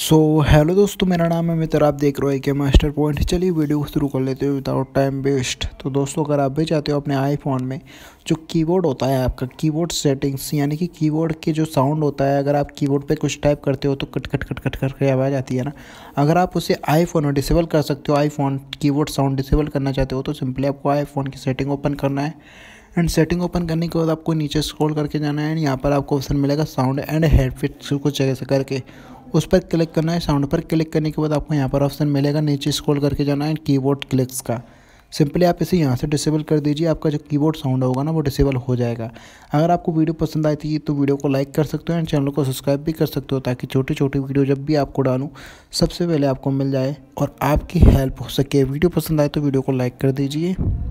सो so, hello दोस्तों मेरा नाम है मित्र आप देख रहे हो के मास्टर पॉइंट चलिए वीडियो शुरू कर लेते हो विदाउट टाइम वेस्ट तो दोस्तों अगर आप भी चाहते हो अपने आईफोन में जो कीबोर्ड होता है आपका कीबोर्ड सेटिंग्स यानी कि कीबोर्ड के जो साउंड होता है अगर आप कीबोर्ड पे कुछ टाइप करते हो तो कट कट कट कट करके आवाज़ आती है ना अगर आप उसे आईफोन में डिसेबल कर सकते हो आईफोन कीबोर्ड साउंड डिसेबल करना चाहते हो तो सिंपली आपको आईफोन की सेटिंग ओपन करना है एंड सेटिंग ओपन करने के बाद आपको नीचे स्क्रॉल करके जाना है एंड यहाँ पर आपको ऑप्शन मिलेगा साउंड एंड हेडफिट कुछ जगह से करके उस पर क्लिक करना है साउंड पर क्लिक करने के बाद आपको यहाँ पर ऑप्शन मिलेगा नीचे स्क्रॉल करके जाना है कीबोर्ड क्लिक्स का सिंपली आप इसे यहाँ से डिसेबल कर दीजिए आपका जो कीबोर्ड साउंड होगा ना वो डिसेबल हो जाएगा अगर आपको वीडियो पसंद आती है तो वीडियो को लाइक कर सकते हो एंड चैनल को सब्सक्राइब भी कर सकते हो ताकि छोटी छोटी वीडियो जब भी आपको डालूँ सबसे पहले आपको मिल जाए और आपकी हेल्प हो सके वीडियो पसंद आए तो वीडियो को लाइक कर दीजिए